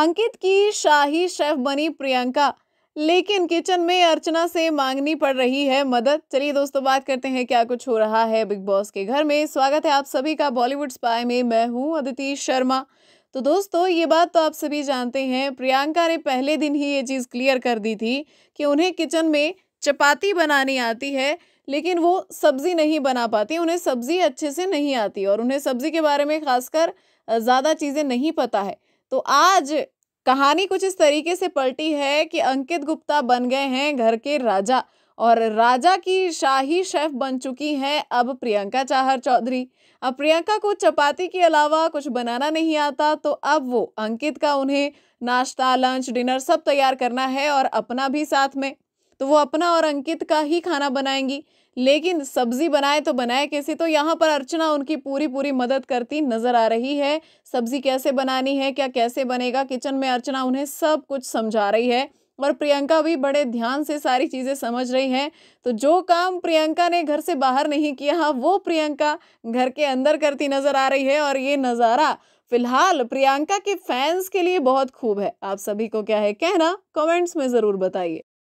अंकित की शाही शेफ बनी प्रियंका लेकिन किचन में अर्चना से मांगनी पड़ रही है मदद चलिए दोस्तों बात करते हैं क्या कुछ हो रहा है बिग बॉस के घर में स्वागत है आप सभी का बॉलीवुड स्पाई में मैं हूं अदिति शर्मा तो दोस्तों ये बात तो आप सभी जानते हैं प्रियंका ने पहले दिन ही ये चीज़ क्लियर कर दी थी कि उन्हें किचन में चपाती बनानी आती है लेकिन वो सब्ज़ी नहीं बना पाती उन्हें सब्ज़ी अच्छे से नहीं आती और उन्हें सब्ज़ी के बारे में खासकर ज़्यादा चीज़ें नहीं पता है तो आज कहानी कुछ इस तरीके से पलटी है कि अंकित गुप्ता बन गए हैं घर के राजा और राजा की शाही शेफ बन चुकी हैं अब प्रियंका चाहर चौधरी अब प्रियंका को चपाती के अलावा कुछ बनाना नहीं आता तो अब वो अंकित का उन्हें नाश्ता लंच डिनर सब तैयार करना है और अपना भी साथ में तो वो अपना और अंकित का ही खाना बनाएंगी लेकिन सब्जी बनाए तो बनाए कैसे तो यहाँ पर अर्चना उनकी पूरी पूरी मदद करती नजर आ रही है सब्जी कैसे बनानी है क्या कैसे बनेगा किचन में अर्चना उन्हें सब कुछ समझा रही है और प्रियंका भी बड़े ध्यान से सारी चीज़ें समझ रही हैं तो जो काम प्रियंका ने घर से बाहर नहीं किया हाँ, वो प्रियंका घर के अंदर करती नजर आ रही है और ये नज़ारा फिलहाल प्रियंका के फैंस के लिए बहुत खूब है आप सभी को क्या है कहना कमेंट्स में ज़रूर बताइए